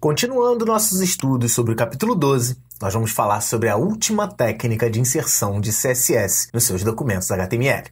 Continuando nossos estudos sobre o capítulo 12, nós vamos falar sobre a última técnica de inserção de CSS nos seus documentos HTML.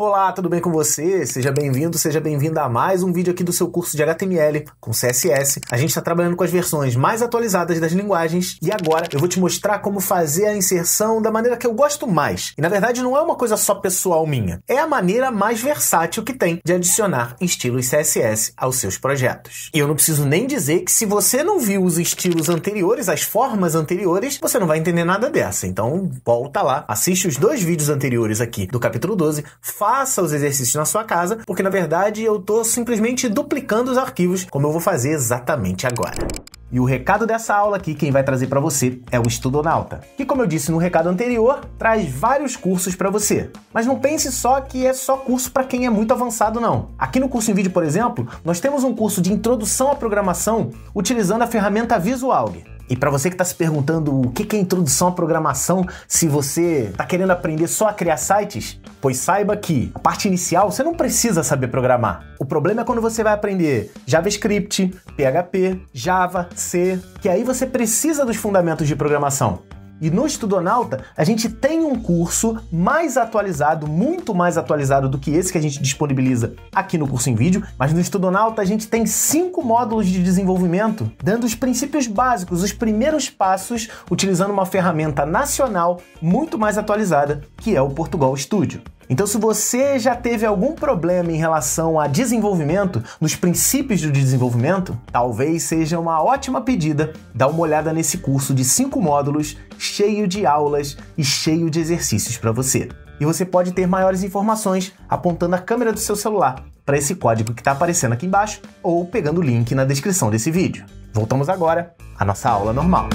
Olá, tudo bem com você? Seja bem-vindo, seja bem-vinda a mais um vídeo aqui do seu curso de HTML com CSS. A gente está trabalhando com as versões mais atualizadas das linguagens e agora eu vou te mostrar como fazer a inserção da maneira que eu gosto mais. E na verdade não é uma coisa só pessoal minha, é a maneira mais versátil que tem de adicionar estilos CSS aos seus projetos. E eu não preciso nem dizer que se você não viu os estilos anteriores, as formas anteriores, você não vai entender nada dessa. Então volta lá, assiste os dois vídeos anteriores aqui do capítulo 12, faça os exercícios na sua casa, porque na verdade eu estou simplesmente duplicando os arquivos, como eu vou fazer exatamente agora. E o recado dessa aula aqui, quem vai trazer para você é o Estudonauta, que como eu disse no recado anterior, traz vários cursos para você. Mas não pense só que é só curso para quem é muito avançado não. Aqui no curso em vídeo, por exemplo, nós temos um curso de introdução à programação utilizando a ferramenta VisualG. E para você que está se perguntando o que é introdução à programação, se você está querendo aprender só a criar sites, pois saiba que a parte inicial você não precisa saber programar. O problema é quando você vai aprender JavaScript, PHP, Java, C, que aí você precisa dos fundamentos de programação. E no Estudonauta, a gente tem um curso mais atualizado, muito mais atualizado do que esse que a gente disponibiliza aqui no curso em vídeo, mas no Estudonauta a gente tem cinco módulos de desenvolvimento, dando os princípios básicos, os primeiros passos, utilizando uma ferramenta nacional muito mais atualizada, que é o Portugal Studio. Então, se você já teve algum problema em relação a desenvolvimento, nos princípios do desenvolvimento, talvez seja uma ótima pedida dar uma olhada nesse curso de cinco módulos, cheio de aulas e cheio de exercícios para você. E você pode ter maiores informações apontando a câmera do seu celular para esse código que está aparecendo aqui embaixo ou pegando o link na descrição desse vídeo. Voltamos agora à nossa aula normal.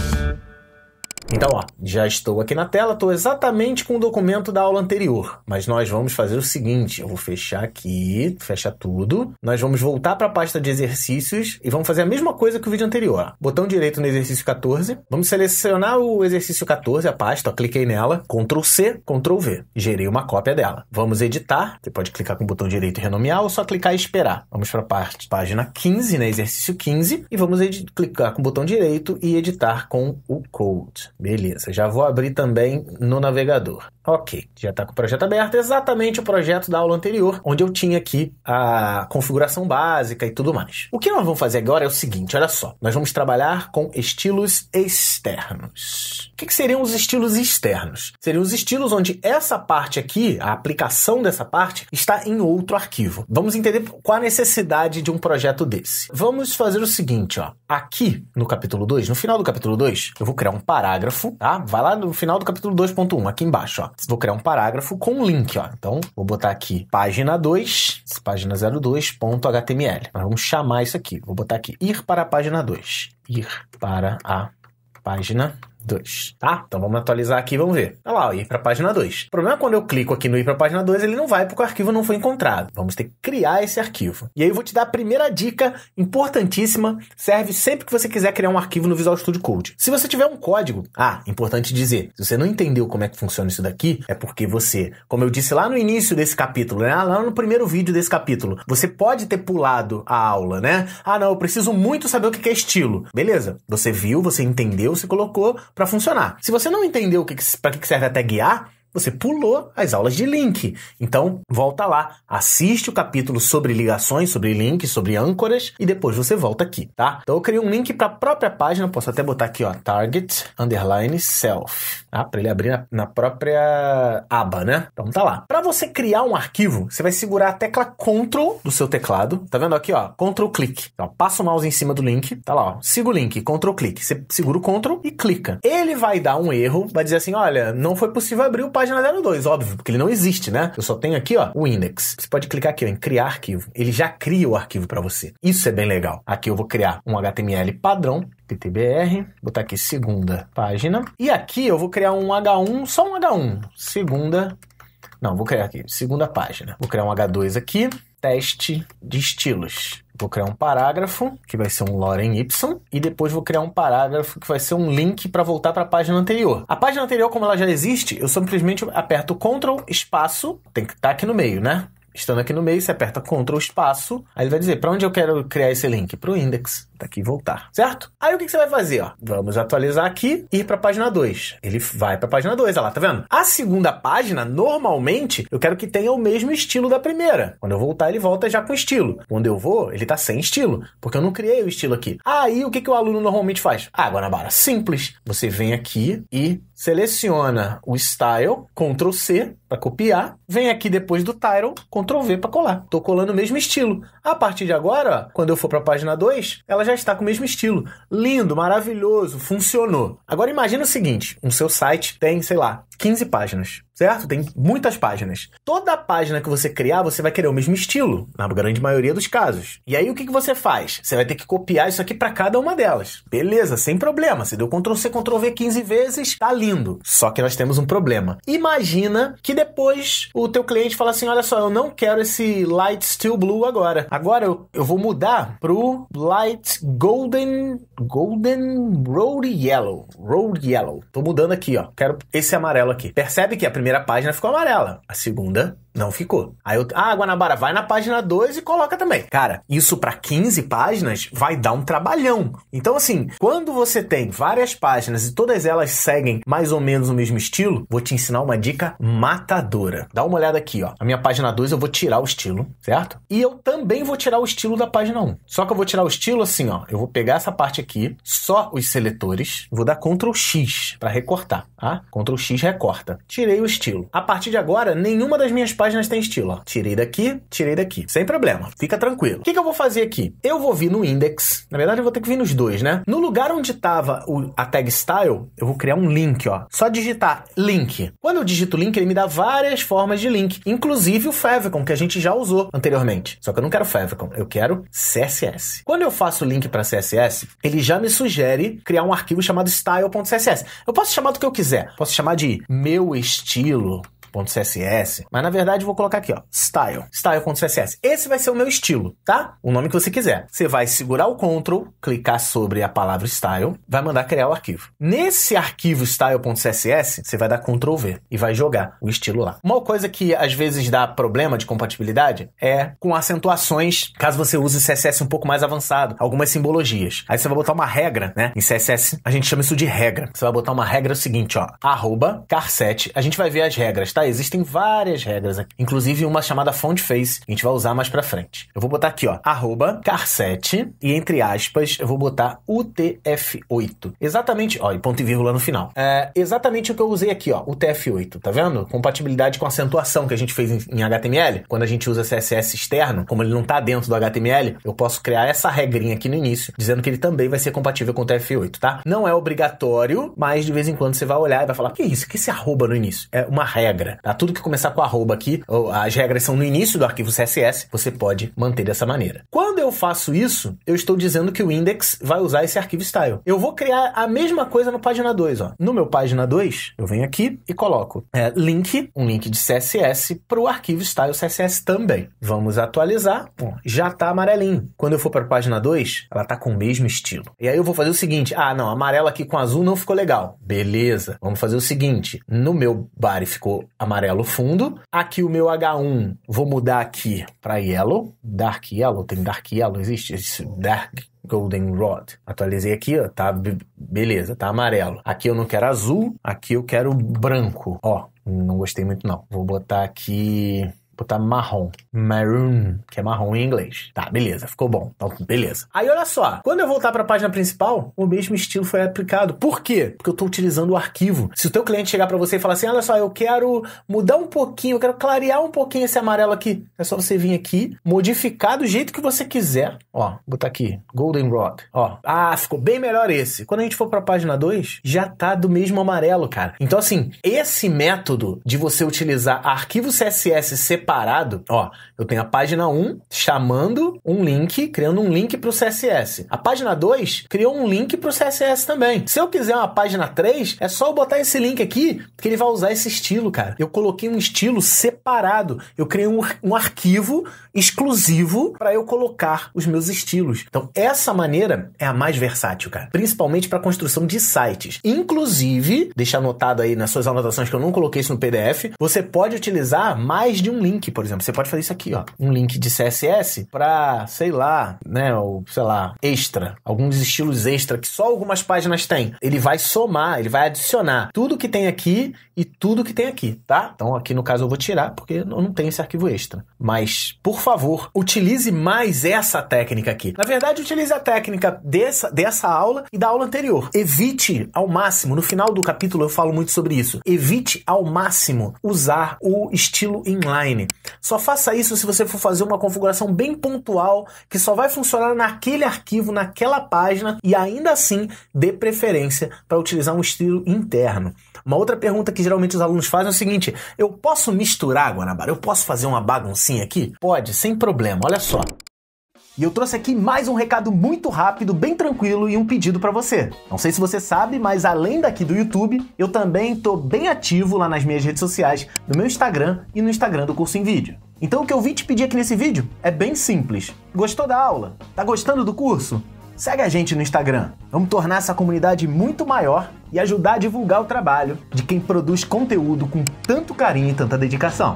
Então, ó, já estou aqui na tela, estou exatamente com o documento da aula anterior. Mas nós vamos fazer o seguinte, eu vou fechar aqui, fecha tudo. Nós vamos voltar para a pasta de exercícios e vamos fazer a mesma coisa que o vídeo anterior. Botão direito no exercício 14, vamos selecionar o exercício 14, a pasta, ó, cliquei nela, Ctrl C, Ctrl V. Gerei uma cópia dela. Vamos editar, você pode clicar com o botão direito e renomear ou só clicar e esperar. Vamos para a parte, página 15, né, exercício 15, e vamos clicar com o botão direito e editar com o Code. Beleza, já vou abrir também no navegador. Ok, já está com o projeto aberto, exatamente o projeto da aula anterior, onde eu tinha aqui a configuração básica e tudo mais. O que nós vamos fazer agora é o seguinte, olha só. Nós vamos trabalhar com estilos externos. O que, que seriam os estilos externos? Seriam os estilos onde essa parte aqui, a aplicação dessa parte, está em outro arquivo. Vamos entender qual a necessidade de um projeto desse. Vamos fazer o seguinte, ó. Aqui no capítulo 2, no final do capítulo 2, eu vou criar um parágrafo parágrafo, tá? Vai lá no final do capítulo 2.1, aqui embaixo, ó. Vou criar um parágrafo com um link, ó. Então, vou botar aqui página 2, página 02.html. vamos chamar isso aqui. Vou botar aqui ir para a página 2. Ir para a página 2, tá? Então vamos atualizar aqui, vamos ver. Olha lá, ir para a página 2. O problema é quando eu clico aqui no ir para a página 2, ele não vai porque o arquivo não foi encontrado. Vamos ter que criar esse arquivo. E aí eu vou te dar a primeira dica importantíssima, serve sempre que você quiser criar um arquivo no Visual Studio Code. Se você tiver um código, ah, importante dizer, se você não entendeu como é que funciona isso daqui, é porque você, como eu disse lá no início desse capítulo, né? lá no primeiro vídeo desse capítulo, você pode ter pulado a aula, né? Ah, não, eu preciso muito saber o que é estilo. Beleza, você viu, você entendeu, você colocou, para funcionar. Se você não entendeu para que, que serve a tag A, você pulou as aulas de link. Então, volta lá, assiste o capítulo sobre ligações, sobre links, sobre âncoras e depois você volta aqui, tá? Então, eu criei um link para a própria página, posso até botar aqui, ó, target underline self, tá? Para ele abrir na, na, própria aba, né? Então, tá lá. Para você criar um arquivo, você vai segurar a tecla Ctrl do seu teclado, tá vendo aqui, ó, Ctrl clique. Então, passa o mouse em cima do link, tá lá, ó, siga o link, Ctrl clique. Você segura o Ctrl e clica. Ele vai dar um erro, vai dizer assim, olha, não foi possível abrir o página página 02, óbvio, porque ele não existe, né? Eu só tenho aqui, ó, o index. Você pode clicar aqui ó, em criar arquivo. Ele já cria o arquivo para você. Isso é bem legal. Aqui eu vou criar um HTML padrão PTBR, botar aqui segunda página. E aqui eu vou criar um H1, só um H1, segunda não, vou criar aqui, segunda página. Vou criar um H2 aqui, teste de estilos vou criar um parágrafo, que vai ser um Loren Y, e depois vou criar um parágrafo que vai ser um link para voltar para a página anterior. A página anterior, como ela já existe, eu simplesmente aperto Ctrl espaço, tem que estar tá aqui no meio, né? estando aqui no meio, você aperta Ctrl espaço, aí ele vai dizer para onde eu quero criar esse link, para o index, tá aqui voltar, certo? Aí o que, que, você vai fazer, ó? Vamos atualizar aqui e ir para a página 2. Ele vai para a página 2, olha lá, tá vendo? A segunda página, normalmente, eu quero que tenha o mesmo estilo da primeira. Quando eu voltar, ele volta já com estilo. Quando eu vou, ele tá sem estilo, porque eu não criei o estilo aqui. Aí o que, que o aluno normalmente faz? Ah, Guanabara, simples. Você vem aqui e seleciona o style, Ctrl C para copiar, vem aqui depois do title, Ctrl V para colar. Tô colando o mesmo estilo. A partir de agora, quando eu for para a página 2, ela já está com o mesmo estilo. Lindo, maravilhoso, funcionou. Agora imagina o seguinte, um seu site tem, sei lá, 15 páginas, certo? Tem muitas páginas. Toda página que você criar, você vai querer o mesmo estilo, na grande maioria dos casos. E aí o que, que você faz? Você vai ter que copiar isso aqui para cada uma delas. Beleza, sem problema. Você deu Ctrl C, Ctrl V 15 vezes, tá lindo. Só que nós temos um problema. Imagina que depois o teu cliente fala assim: olha só, eu não quero esse light steel blue agora. Agora eu, eu vou mudar pro light golden golden road yellow, road yellow. Tô mudando aqui, ó. Quero esse amarelo amarelo aqui. Percebe que a primeira página ficou amarela, a segunda não ficou. Aí eu, ah, Guanabara, vai na página 2 e coloca também. Cara, isso para 15 páginas vai dar um trabalhão. Então, assim, quando você tem várias páginas e todas elas seguem mais ou menos o mesmo estilo, vou te ensinar uma dica matadora. Dá uma olhada aqui, ó. A minha página 2 eu vou tirar o estilo, certo? E eu também vou tirar o estilo da página 1. Só que eu vou tirar o estilo assim, ó. Eu vou pegar essa parte aqui, só os seletores, vou dar Ctrl X para recortar, tá? Ctrl X recorta. Tirei o estilo. A partir de agora, nenhuma das minhas páginas páginas têm estilo. Ó. Tirei daqui, tirei daqui. Sem problema, fica tranquilo. O que, que, eu vou fazer aqui? Eu vou vir no index, na verdade eu vou ter que vir nos dois, né? No lugar onde estava a tag style, eu vou criar um link, ó. Só digitar link. Quando eu digito link, ele me dá várias formas de link, inclusive o favicon, que a gente já usou anteriormente. Só que eu não quero favicon, eu quero CSS. Quando eu faço o link para CSS, ele já me sugere criar um arquivo chamado style.css. Eu posso chamar do que eu quiser. Posso chamar de meu estilo style.css. Mas na verdade vou colocar aqui, ó, style, style.css. Esse vai ser o meu estilo, tá? O nome que você quiser. Você vai segurar o control, clicar sobre a palavra style, vai mandar criar o arquivo. Nesse arquivo style.css, você vai dar Control v e vai jogar o estilo lá. Uma coisa que às vezes dá problema de compatibilidade é com acentuações, caso você use CSS um pouco mais avançado, algumas simbologias. Aí você vai botar uma regra, né? Em CSS, a gente chama isso de regra. Você vai botar uma regra é seguinte, ó, arroba carset. A gente vai ver as regras, tá? Existem várias regras aqui, inclusive uma chamada font face, que a gente vai usar mais pra frente. Eu vou botar aqui, ó, arroba car e entre aspas eu vou botar UTF8. Exatamente, ó, e ponto e vírgula no final. É exatamente o que eu usei aqui, ó, UTF8, tá vendo? Compatibilidade com acentuação que a gente fez em, em HTML. Quando a gente usa CSS externo, como ele não tá dentro do HTML, eu posso criar essa regrinha aqui no início, dizendo que ele também vai ser compatível com o TF8, tá? Não é obrigatório, mas de vez em quando você vai olhar e vai falar: que isso? que esse arroba no início? É uma regra. Tá? Tudo que começar com arroba aqui, as regras são no início do arquivo CSS, você pode manter dessa maneira. Quando eu faço isso, eu estou dizendo que o index vai usar esse arquivo style. Eu vou criar a mesma coisa no página 2. Ó. No meu página 2, eu venho aqui e coloco é, link, um link de CSS para o arquivo style CSS também. Vamos atualizar. Bom, já está amarelinho. Quando eu for para a página 2, ela está com o mesmo estilo. E aí eu vou fazer o seguinte: ah, não, amarelo aqui com azul não ficou legal. Beleza. Vamos fazer o seguinte: no meu body ficou amarelo fundo. Aqui o meu H1, vou mudar aqui para yellow, dark yellow, tem dark yellow, existe esse dark goldenrod. Atualizei aqui, ó, tá beleza, tá amarelo. Aqui eu não quero azul, aqui eu quero branco. Ó, não gostei muito não. Vou botar aqui botar marrom. Maroon, que é marrom em inglês. Tá, beleza, ficou bom. Então, beleza. Aí, olha só. Quando eu voltar para a página principal, o mesmo estilo foi aplicado. Por quê? Porque eu estou utilizando o arquivo. Se o teu cliente chegar para você e falar assim, olha só, eu quero mudar um pouquinho, eu quero clarear um pouquinho esse amarelo aqui. É só você vir aqui, modificar do jeito que você quiser. Ó, botar aqui, Goldenrod. Ó, ah, ficou bem melhor esse. Quando a gente for para a página 2, já tá do mesmo amarelo, cara. Então, assim, esse método de você utilizar arquivo CSS separado separado, ó, eu tenho a página 1 chamando um link, criando um link para o CSS. A página 2 criou um link para o CSS também. Se eu quiser uma página 3, é só eu botar esse link aqui que ele vai usar esse estilo, cara. Eu coloquei um estilo separado. Eu criei um, um arquivo exclusivo para eu colocar os meus estilos. Então, essa maneira é a mais versátil, cara. Principalmente para construção de sites. Inclusive, deixa anotado aí nas suas anotações que eu não coloquei isso no PDF, você pode utilizar mais de um link link, por exemplo. Você pode fazer isso aqui, ó. Um link de CSS para, sei lá, né, ou sei lá, extra, alguns estilos extra que só algumas páginas têm. Ele vai somar, ele vai adicionar tudo que tem aqui e tudo que tem aqui, tá? Então aqui no caso eu vou tirar porque eu não tenho esse arquivo extra. Mas, por favor, utilize mais essa técnica aqui. Na verdade, utilize a técnica dessa, dessa aula e da aula anterior. Evite ao máximo, no final do capítulo eu falo muito sobre isso. Evite ao máximo usar o estilo inline só faça isso se você for fazer uma configuração bem pontual, que só vai funcionar naquele arquivo, naquela página, e ainda assim dê preferência para utilizar um estilo interno. Uma outra pergunta que geralmente os alunos fazem é o seguinte: eu posso misturar, Guanabara? Eu posso fazer uma baguncinha aqui? Pode, sem problema. Olha só. E eu trouxe aqui mais um recado muito rápido, bem tranquilo e um pedido para você. Não sei se você sabe, mas além daqui do YouTube, eu também tô bem ativo lá nas minhas redes sociais, no meu Instagram e no Instagram do curso em vídeo. Então o que eu vim te pedir aqui nesse vídeo é bem simples. Gostou da aula? Tá gostando do curso? Segue a gente no Instagram. Vamos tornar essa comunidade muito maior e ajudar a divulgar o trabalho de quem produz conteúdo com tanto carinho e tanta dedicação.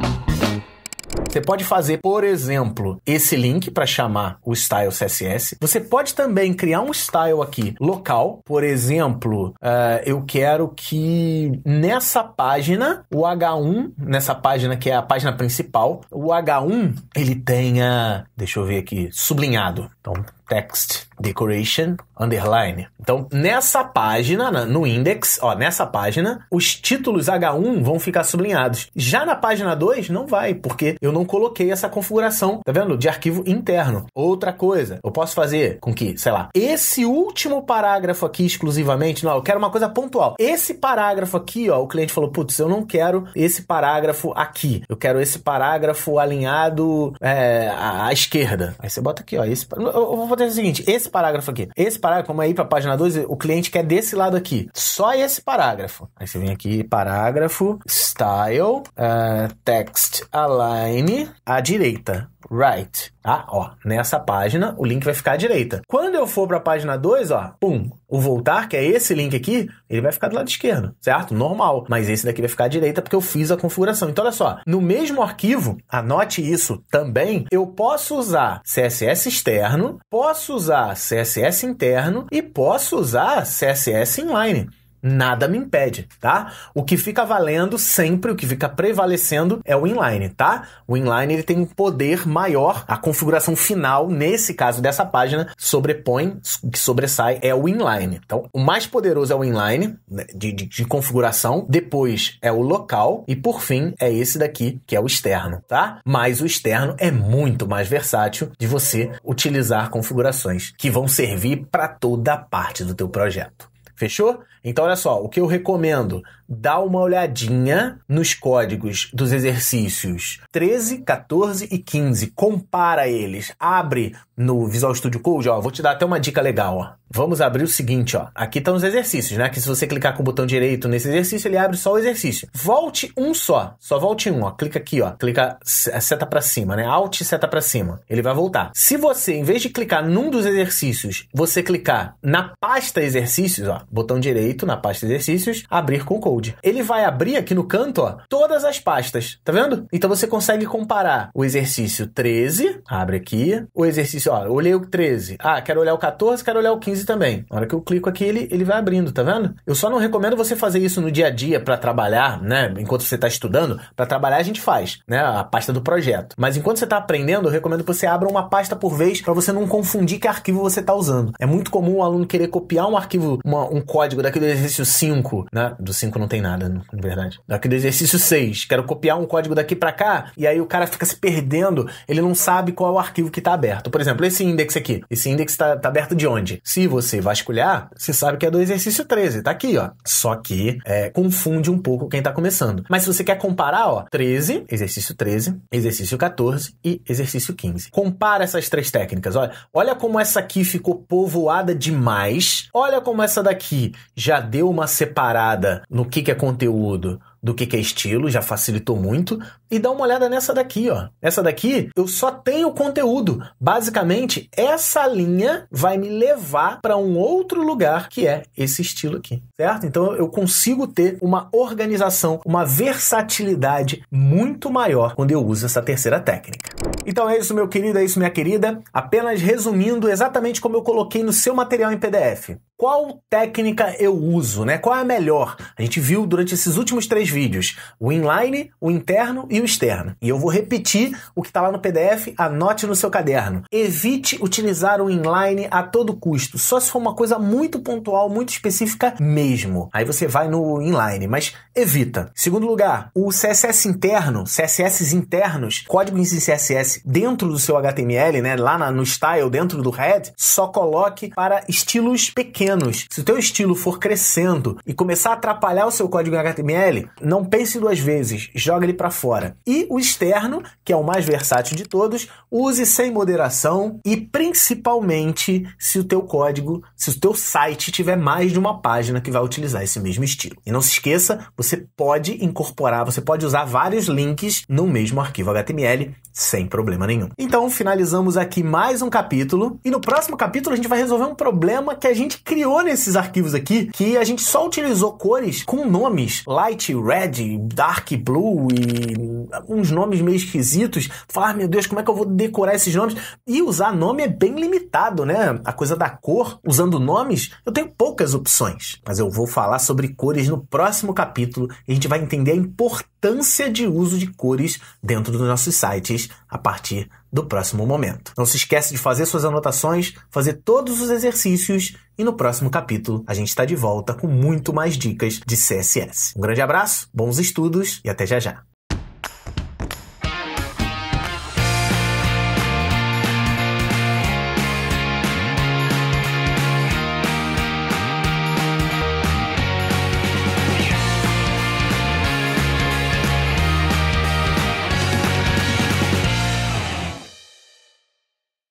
Você pode fazer, por exemplo, esse link para chamar o style CSS. Você pode também criar um style aqui local. Por exemplo, uh, eu quero que nessa página, o H1, nessa página que é a página principal, o H1 ele tenha, deixa eu ver aqui, sublinhado. Então, text decoration underline. Então, nessa página, no index, ó, nessa página, os títulos H1 vão ficar sublinhados. Já na página 2 não vai, porque eu não coloquei essa configuração, tá vendo? De arquivo interno. Outra coisa, eu posso fazer com que, sei lá, esse último parágrafo aqui exclusivamente, não, eu quero uma coisa pontual. Esse parágrafo aqui, ó, o cliente falou, putz, eu não quero esse parágrafo aqui. Eu quero esse parágrafo alinhado é, à esquerda. Aí você bota aqui, ó, esse, eu vou acontece é o seguinte: esse parágrafo aqui, esse parágrafo, como aí para a página 12, o cliente quer desse lado aqui. Só esse parágrafo. Aí você vem aqui, parágrafo, style, uh, text align à direita. Right tá? Ó, nessa página, o link vai ficar à direita. Quando eu for para a página 2, ó, pum, o voltar, que é esse link aqui, ele vai ficar do lado esquerdo, certo? Normal. Mas esse daqui vai ficar à direita porque eu fiz a configuração. Então, olha só, no mesmo arquivo, anote isso também, eu posso usar CSS externo, posso usar CSS interno e posso usar CSS inline nada me impede, tá? O que fica valendo sempre, o que fica prevalecendo é o inline, tá? O inline ele tem um poder maior, a configuração final, nesse caso dessa página, sobrepõe, o que sobressai é o inline. Então, o mais poderoso é o inline né, de, de, de configuração, depois é o local e por fim é esse daqui que é o externo, tá? Mas o externo é muito mais versátil de você utilizar configurações que vão servir para toda a parte do teu projeto. Fechou? Então, olha só, o que eu recomendo: dá uma olhadinha nos códigos dos exercícios 13, 14 e 15. Compara eles. Abre no Visual Studio Code, ó. Vou te dar até uma dica legal, ó. Vamos abrir o seguinte, ó. Aqui estão os exercícios, né? Que se você clicar com o botão direito nesse exercício, ele abre só o exercício. Volte um só. Só volte um, ó. Clica aqui, ó. Clica seta para cima, né? Alt seta para cima. Ele vai voltar. Se você, em vez de clicar num dos exercícios, você clicar na pasta exercícios, ó. Botão direito direito, na pasta exercícios, abrir com code. Ele vai abrir aqui no canto, ó, todas as pastas, tá vendo? Então você consegue comparar o exercício 13, abre aqui, o exercício, ó, olhei o 13, ah, quero olhar o 14, quero olhar o 15 também. Na hora que eu clico aqui, ele, ele vai abrindo, tá vendo? Eu só não recomendo você fazer isso no dia a dia para trabalhar, né? Enquanto você está estudando, para trabalhar a gente faz, né? A pasta do projeto. Mas enquanto você está aprendendo, eu recomendo que você abra uma pasta por vez para você não confundir que arquivo você está usando. É muito comum o aluno querer copiar um arquivo, uma, um código daquele do exercício 5, né? Do 5 não tem nada, na verdade. do exercício 6, quero copiar um código daqui para cá, e aí o cara fica se perdendo, ele não sabe qual é o arquivo que tá aberto. Por exemplo, esse index aqui. Esse index tá, tá aberto de onde? Se você vasculhar, você sabe que é do exercício 13, tá aqui, ó. Só que é, confunde um pouco quem tá começando. Mas se você quer comparar, ó, 13, exercício 13, exercício 14 e exercício 15. Compara essas três técnicas, olha. Olha como essa aqui ficou povoada demais. Olha como essa daqui já já deu uma separada no que, que é conteúdo do que, que é estilo, já facilitou muito. E dá uma olhada nessa daqui, ó. Essa daqui eu só tenho conteúdo. Basicamente, essa linha vai me levar para um outro lugar que é esse estilo aqui, certo? Então eu consigo ter uma organização, uma versatilidade muito maior quando eu uso essa terceira técnica. Então é isso, meu querido, é isso, minha querida. Apenas resumindo exatamente como eu coloquei no seu material em PDF qual técnica eu uso, né? Qual é a melhor? A gente viu durante esses últimos três vídeos o inline, o interno e o externo. E eu vou repetir o que está lá no PDF, anote no seu caderno. Evite utilizar o inline a todo custo, só se for uma coisa muito pontual, muito específica mesmo. Aí você vai no inline, mas evita. Segundo lugar, o CSS interno, CSS internos, códigos em CSS dentro do seu HTML, né? Lá no style, dentro do head, só coloque para estilos pequenos menos. Se o teu estilo for crescendo e começar a atrapalhar o seu código HTML, não pense duas vezes, joga ele para fora. E o externo, que é o mais versátil de todos, use sem moderação e principalmente se o teu código, se o teu site tiver mais de uma página que vai utilizar esse mesmo estilo. E não se esqueça, você pode incorporar, você pode usar vários links no mesmo arquivo HTML sem problema nenhum. Então, finalizamos aqui mais um capítulo e no próximo capítulo a gente vai resolver um problema que a gente criou criou nesses arquivos aqui que a gente só utilizou cores com nomes light, red, dark blue e uns nomes meio esquisitos. Falar, meu Deus, como é que eu vou decorar esses nomes? E usar nome é bem limitado, né? A coisa da cor, usando nomes, eu tenho poucas opções. Mas eu vou falar sobre cores no próximo capítulo e a gente vai entender a importância de uso de cores dentro dos nossos sites a partir do próximo momento. Não se esquece de fazer suas anotações, fazer todos os exercícios e no próximo capítulo a gente está de volta com muito mais dicas de CSS. Um grande abraço, bons estudos e até já já.